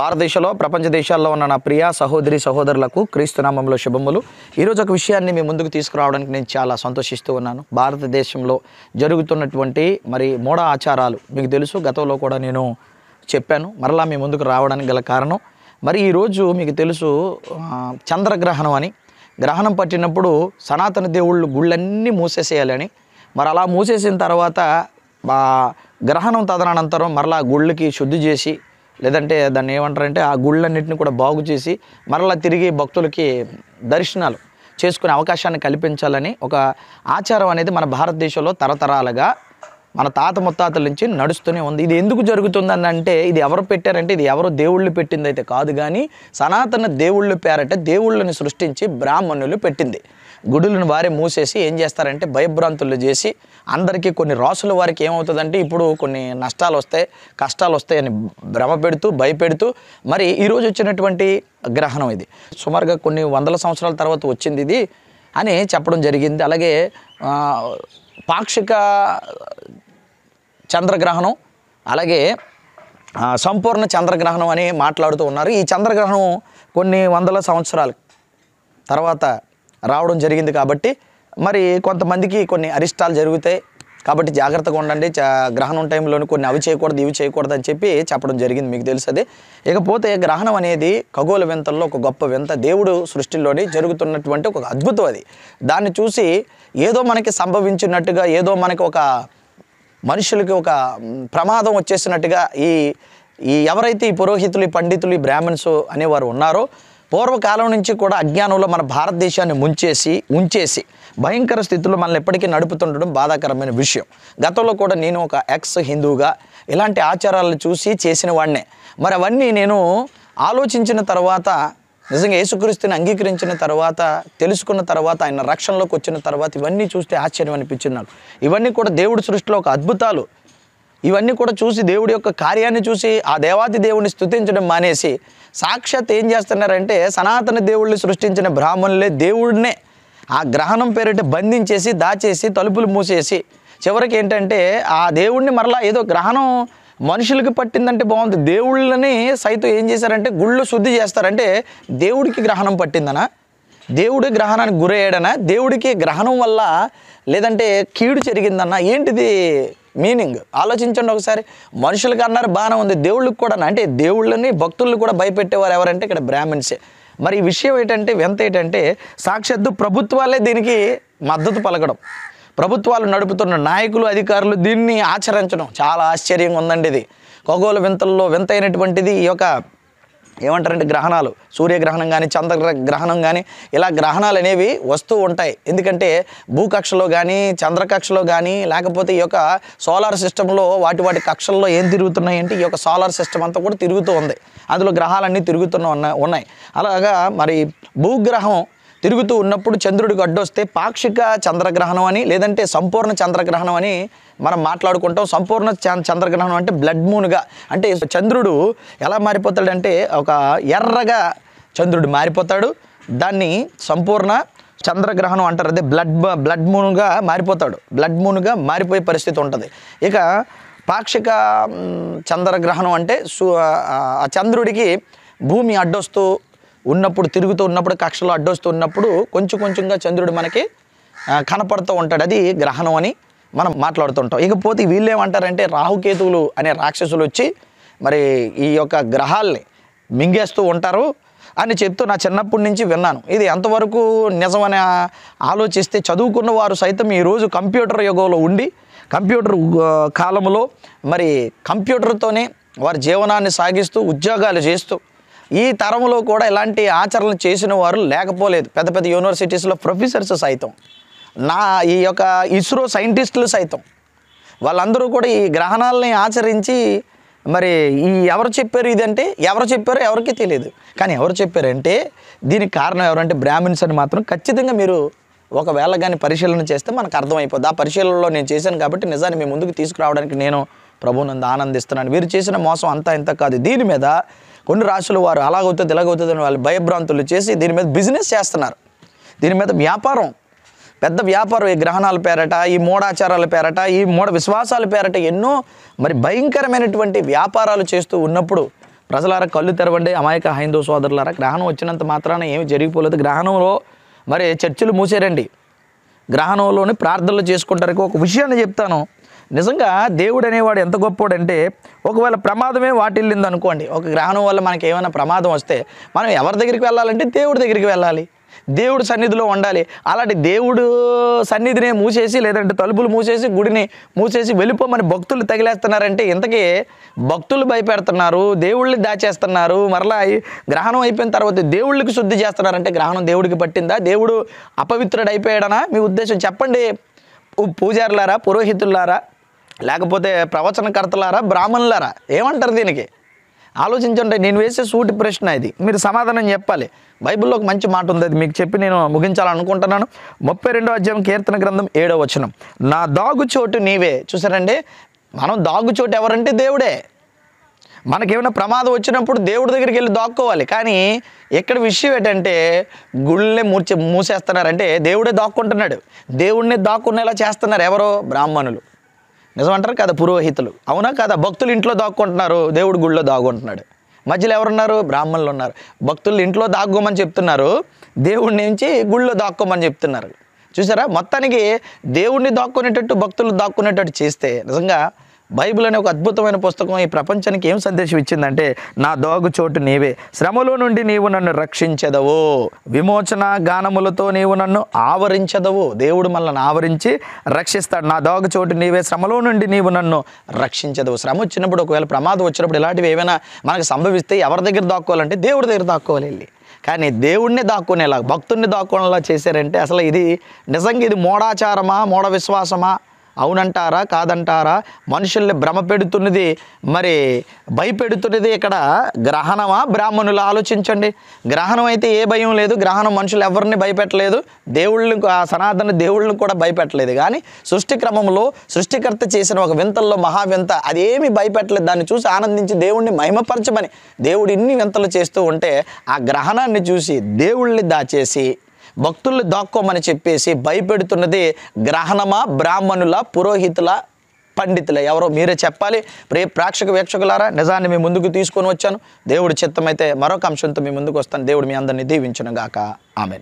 భారతదేశంలో ప్రపంచ దేశాల్లో ఉన్న నా ప్రియ సహోదరి సహోదరులకు క్రీస్తునామంలో శుభములు ఈరోజు ఒక విషయాన్ని మీ ముందుకు తీసుకురావడానికి నేను చాలా సంతోషిస్తూ ఉన్నాను భారతదేశంలో జరుగుతున్నటువంటి మరి మూఢ ఆచారాలు మీకు తెలుసు గతంలో కూడా నేను చెప్పాను మరలా మీ ముందుకు రావడానికి గల కారణం మరి ఈరోజు మీకు తెలుసు చంద్రగ్రహణం అని గ్రహణం పట్టినప్పుడు సనాతన దేవుళ్ళు గుళ్ళన్నీ మూసేసేయాలని మరి అలా మూసేసిన తర్వాత గ్రహణం తదనంతరం మరలా గుళ్ళకి శుద్ధి చేసి లేదంటే దాన్ని ఏమంటారంటే ఆ గుళ్ళన్నింటిని కూడా బాగు చేసి మరలా తిరిగి భక్తులకి దర్శనాలు చేసుకునే అవకాశాన్ని కల్పించాలని ఒక ఆచారం అనేది మన భారతదేశంలో తరతరాలుగా మన తాత ముత్తాతల నుంచి నడుస్తూనే ఉంది ఇది ఎందుకు జరుగుతుందని అంటే ఇది ఎవరు పెట్టారంటే ఇది ఎవరు దేవుళ్ళు పెట్టిందైతే కాదు కానీ సనాతన దేవుళ్ళు పేరట దేవుళ్ళని సృష్టించి బ్రాహ్మణులు పెట్టింది గుడులను వారే మూసేసి ఏం చేస్తారంటే భయభ్రాంతులు చేసి అందరికీ కొన్ని రాసుల వారికి ఏమవుతుందంటే ఇప్పుడు కొన్ని నష్టాలు వస్తాయి కష్టాలు వస్తాయని భ్రమ పెడుతూ భయపెడుతూ మరి ఈరోజు వచ్చినటువంటి గ్రహణం ఇది సుమారుగా కొన్ని వందల సంవత్సరాల తర్వాత వచ్చింది ఇది అని చెప్పడం జరిగింది అలాగే పాక్షిక చంద్రగ్రహణం అలాగే సంపూర్ణ చంద్రగ్రహణం అని మాట్లాడుతూ ఉన్నారు ఈ చంద్రగ్రహణం కొన్ని వందల సంవత్సరాలు తర్వాత రావడం జరిగింది కాబట్టి మరి కొంతమందికి కొన్ని అరిష్టాలు జరుగుతాయి కాబట్టి జాగ్రత్తగా ఉండండి గ్రహణం టైంలోని కొన్ని అవి చేయకూడదు ఇవి చేయకూడదు అని చెప్పి చెప్పడం జరిగింది మీకు తెలుసు అది ఇకపోతే గ్రహణం అనేది ఖగోళ వింతల్లో ఒక గొప్ప వింత దేవుడు సృష్టిలోని జరుగుతున్నటువంటి ఒక అద్భుతం అది దాన్ని చూసి ఏదో మనకి సంభవించినట్టుగా ఏదో మనకి ఒక మనుషులకి ఒక ప్రమాదం వచ్చేసినట్టుగా ఈ ఈ ఎవరైతే ఈ పురోహితులు ఈ పండితులు ఈ బ్రాహ్మణ్స్ అనేవారు ఉన్నారో పూర్వకాలం నుంచి కూడా అజ్ఞానంలో మన భారతదేశాన్ని ముంచేసి ఉంచేసి భయంకర స్థితిలో మనల్ని ఎప్పటికీ నడుపుతుండడం బాధాకరమైన విషయం గతంలో కూడా నేను ఒక ఎక్స్ హిందువుగా ఇలాంటి ఆచారాలను చూసి చేసిన వాడినే మరి అవన్నీ నేను ఆలోచించిన తర్వాత నిజంగా యేసుక్రీస్తుని అంగీకరించిన తర్వాత తెలుసుకున్న తర్వాత ఆయన రక్షణలోకి వచ్చిన తర్వాత ఇవన్నీ చూస్తే ఆశ్చర్యం అనిపించింది ఇవన్నీ కూడా దేవుడి సృష్టిలో ఒక అద్భుతాలు ఇవన్నీ కూడా చూసి దేవుడి యొక్క కార్యాన్ని చూసి ఆ దేవాది దేవుడిని స్థుతించడం మానేసి సాక్షాత్ ఏం చేస్తున్నారంటే సనాతన దేవుళ్ళని సృష్టించిన బ్రాహ్మణులే దేవుడినే ఆ గ్రహణం పేరిట బంధించేసి దాచేసి తలుపులు మూసేసి చివరికి ఏంటంటే ఆ దేవుడిని మరలా ఏదో గ్రహణం మనుషులకి పట్టిందంటే బాగుంది దేవుళ్ళని సైతం ఏం చేశారంటే గుళ్ళు శుద్ధి చేస్తారంటే దేవుడికి గ్రహణం పట్టిందనా దేవుడి గ్రహణానికి గురయ్యాడనా దేవుడికి గ్రహణం వల్ల లేదంటే కీడు జరిగిందన్నా ఏంటిది మీనింగ్ ఆలోచించండి ఒకసారి మనుషులకు అన్నారు బాగానే ఉంది దేవుళ్ళకి కూడా అంటే దేవుళ్ళని భక్తులను కూడా భయపెట్టేవారు ఎవరంటే ఇక్కడ బ్రాహ్మణ్సే మరి ఈ విషయం ఏంటంటే వింత ఏంటంటే సాక్షాత్తు ప్రభుత్వాలే దీనికి మద్దతు పలకడం ప్రభుత్వాలు నడుపుతున్న నాయకులు అధికారులు దీన్ని ఆచరించడం చాలా ఆశ్చర్యంగా ఉందండి ఇది ఖగోళ వింతల్లో వింతైనటువంటిది ఈ యొక్క ఏమంటారంటే గ్రహణాలు సూర్యగ్రహణం కానీ గ్రహణం కానీ ఇలా గ్రహణాలు అనేవి వస్తూ ఉంటాయి ఎందుకంటే భూకక్షలో కానీ చంద్రకక్షలో కానీ లేకపోతే ఈ యొక్క సోలార్ సిస్టంలో వాటి వాటి కక్షల్లో ఏం తిరుగుతున్నాయి అంటే ఈ యొక్క సోలార్ సిస్టమ్ అంతా కూడా తిరుగుతూ ఉంది అందులో గ్రహాలన్నీ తిరుగుతున్న ఉన్నాయి అలాగా మరి భూగ్రహం తిరుగుతూ ఉన్నప్పుడు చంద్రుడికి అడ్డొస్తే పాక్షిక చంద్రగ్రహణం అని లేదంటే సంపూర్ణ చంద్రగ్రహణం అని మనం మాట్లాడుకుంటాం సంపూర్ణ చంద్రగ్రహణం అంటే బ్లడ్ మూన్గా అంటే చంద్రుడు ఎలా మారిపోతాడంటే ఒక ఎర్రగా చంద్రుడు మారిపోతాడు దాన్ని సంపూర్ణ చంద్రగ్రహణం అంటారు అదే బ్లడ్ బ్లడ్ మూన్గా మారిపోతాడు బ్లడ్ మూన్గా మారిపోయే పరిస్థితి ఉంటుంది ఇక పాక్షిక చంద్రగ్రహణం అంటే ఆ చంద్రుడికి భూమి అడ్డొస్తూ ఉన్నప్పుడు తిరుగుతూ ఉన్నప్పుడు కక్షలో అడ్డొస్తూ ఉన్నప్పుడు కొంచెం కొంచెంగా చంద్రుడు మనకి కనపడుతూ ఉంటాడు అది గ్రహణం అని మనం మాట్లాడుతుంటాం ఇకపోతే వీళ్ళు ఏమంటారంటే రాహుకేతువులు అనే రాక్షసులు వచ్చి మరి ఈ యొక్క గ్రహాల్ని మింగేస్తూ ఉంటారు అని చెప్తూ నా చిన్నప్పటి నుంచి విన్నాను ఇది ఎంతవరకు నిజమని ఆలోచిస్తే చదువుకున్న వారు సైతం ఈరోజు కంప్యూటర్ యుగంలో ఉండి కంప్యూటర్ కాలంలో మరి కంప్యూటర్తోనే వారి జీవనాన్ని సాగిస్తూ ఉద్యోగాలు చేస్తూ ఈ తరంలో కూడా ఇలాంటి ఆచరణ చేసిన వారు లేకపోలేదు పెద్ద పెద్ద యూనివర్సిటీస్లో ప్రొఫెసర్స్ సైతం నా ఈ యొక్క ఇస్రో సైంటిస్టులు సైతం వాళ్ళందరూ కూడా ఈ గ్రహణాలని ఆచరించి మరి ఈ ఎవరు చెప్పారు ఇదంటే ఎవరు చెప్పారో ఎవరికీ తెలియదు కానీ ఎవరు చెప్పారంటే దీనికి కారణం ఎవరంటే బ్రాహ్మిన్స్ అని మాత్రం ఖచ్చితంగా మీరు ఒకవేళ కానీ పరిశీలన చేస్తే మనకు అర్థమైపోద్ది ఆ పరిశీలనలో నేను చేశాను కాబట్టి నిజాన్ని మీ ముందుకు తీసుకురావడానికి నేను ప్రభునందు ఆనందిస్తున్నాను వీరు చేసిన మోసం అంతా ఇంత కాదు దీని మీద కొన్ని రాశులు వారు అలాగవుతుంది అని వాళ్ళు భయభ్రాంతులు చేసి దీని మీద బిజినెస్ చేస్తున్నారు దీని మీద వ్యాపారం పెద్ద వ్యాపారం ఈ గ్రహణాల పేరట ఈ మూఢాచారాల పేరట ఈ మూఢ విశ్వాసాల పేరట ఎన్నో మరి భయంకరమైనటువంటి వ్యాపారాలు చేస్తూ ఉన్నప్పుడు ప్రజలారా కళ్ళు తెరవండి అమాయక హైందూ సోదరులారా గ్రహణం వచ్చినంత మాత్రాన ఏమి జరిగిపోలేదు గ్రహణంలో మరి చర్చిలు మూసేరండి గ్రహణంలోని ప్రార్థనలు చేసుకుంటారు ఒక విషయాన్ని చెప్తాను నిజంగా దేవుడు అనేవాడు ఎంత గొప్పోడంటే ఒకవేళ ప్రమాదమే వాటిల్లింది అనుకోండి ఒక గ్రహణం వల్ల మనకి ఏమైనా ప్రమాదం వస్తే మనం ఎవరి దగ్గరికి వెళ్ళాలంటే దేవుడి దగ్గరికి వెళ్ళాలి దేవుడు సన్నిధిలో ఉండాలి అలాంటి దేవుడు సన్నిధిని మూసేసి లేదంటే తలుపులు మూసేసి గుడిని మూసేసి వెళ్ళిపోమని భక్తులు తగిలేస్తున్నారంటే ఇంతకీ భక్తులు భయపెడుతున్నారు దేవుళ్ళని దాచేస్తున్నారు మరలా గ్రహణం అయిపోయిన తర్వాత దేవుళ్ళకి శుద్ధి చేస్తున్నారంటే గ్రహణం దేవుడికి పట్టిందా దేవుడు అపవిత్రుడు అయిపోయాడనా మీ ఉద్దేశం చెప్పండి పూజారులారా పురోహితులారా లేకపోతే ప్రవచనకర్తలారా బ్రాహ్మణులారా ఏమంటారు దీనికి ఆలోచించండి నేను వేసే సూటి ప్రశ్న ఇది మీరు సమాధానం చెప్పాలి బైబిల్లో ఒక మంచి మాట ఉంది అది మీకు చెప్పి నేను ముగించాలనుకుంటున్నాను ముప్పై రెండో అధ్యాయం కీర్తన గ్రంథం ఏడో వచనం నా దాగుచోటు నీవే చూసారండి మనం దాగుచోటు ఎవరంటే దేవుడే మనకేమైనా ప్రమాదం వచ్చినప్పుడు దేవుడి దగ్గరికి వెళ్ళి దాక్కోవాలి కానీ ఇక్కడ విషయం ఏంటంటే గుళ్ళే మూర్చి మూసేస్తున్నారంటే దేవుడే దాక్కుంటున్నాడు దేవుడిని దాక్కునేలా చేస్తున్నారు ఎవరో బ్రాహ్మణులు నిజమంటారు కదా పురోహితులు అవునా కదా భక్తులు ఇంట్లో దాక్కుంటున్నారు దేవుడు గుళ్ళో దాగుంటున్నాడు మధ్యలో ఎవరున్నారు బ్రాహ్మణులు ఉన్నారు భక్తులు ఇంట్లో దాక్కోమని చెప్తున్నారు దేవుడిని నుంచి గుళ్ళో దాక్కోమని చెప్తున్నారు చూసారా మొత్తానికి దేవుణ్ణి దాక్కునేటట్టు భక్తులు దాక్కునేటట్టు చేస్తే నిజంగా బైబిల్ అనే ఒక అద్భుతమైన పుస్తకం ఈ ప్రపంచానికి ఏం సందేశం ఇచ్చిందంటే నా దోగు చోటు నీవే శ్రమలో నుండి నీవు నన్ను రక్షించదవు విమోచన గానములతో నీవు నన్ను ఆవరించదవు దేవుడు మనల్ని ఆవరించి రక్షిస్తాడు నా దోగు చోటు నీవే శ్రమలో నుండి నీవు నన్ను రక్షించదవు శ్రమ వచ్చినప్పుడు ఒకవేళ ప్రమాదం వచ్చినప్పుడు ఇలాంటివి ఏమైనా మనకు సంభవిస్తే ఎవరి దగ్గర దాక్కోవాలంటే దేవుడి దగ్గర దాక్కోవాలి వెళ్ళి కానీ దేవుణ్ణి దాక్కునేలా భక్తుణ్ణి దాక్కునేలా చేశారంటే అసలు ఇది నిజంగా ఇది మూఢాచారమా మూఢ విశ్వాసమా అవునంటారా కాదంటారా మనుషుల్ని భ్రమ పెడుతున్నది మరి భయపెడుతున్నది ఇక్కడ గ్రహణమా బ్రాహ్మణులు ఆలోచించండి గ్రహణం అయితే ఏ భయం లేదు గ్రహణం మనుషులు ఎవరిని భయపెట్టలేదు దేవుళ్ళని ఆ సనాతన దేవుళ్ళని కూడా భయపెట్టలేదు కానీ సృష్టి క్రమంలో సృష్టికర్త చేసిన ఒక వింతల్లో మహావింత అదేమి భయపెట్టలేదు దాన్ని చూసి ఆనందించి దేవుణ్ణి మహిమపరచమని దేవుడు ఇన్ని వింతలు చేస్తూ ఉంటే ఆ గ్రహణాన్ని చూసి దేవుళ్ళని దాచేసి భక్తుల్ని దాక్కోమని చెప్పేసి భయపెడుతున్నది గ్రహణమా బ్రాహ్మణుల పురోహితుల పండితుల ఎవరో మీరే చెప్పాలి ప్రే ప్రేక్షక వీక్షకులారా నిజాన్ని మీ ముందుకు తీసుకొని వచ్చాను దేవుడి చిత్తమైతే మరొక అంశంతో మీ ముందుకు వస్తాను దేవుడు మీ అందరినీ గాక ఆమె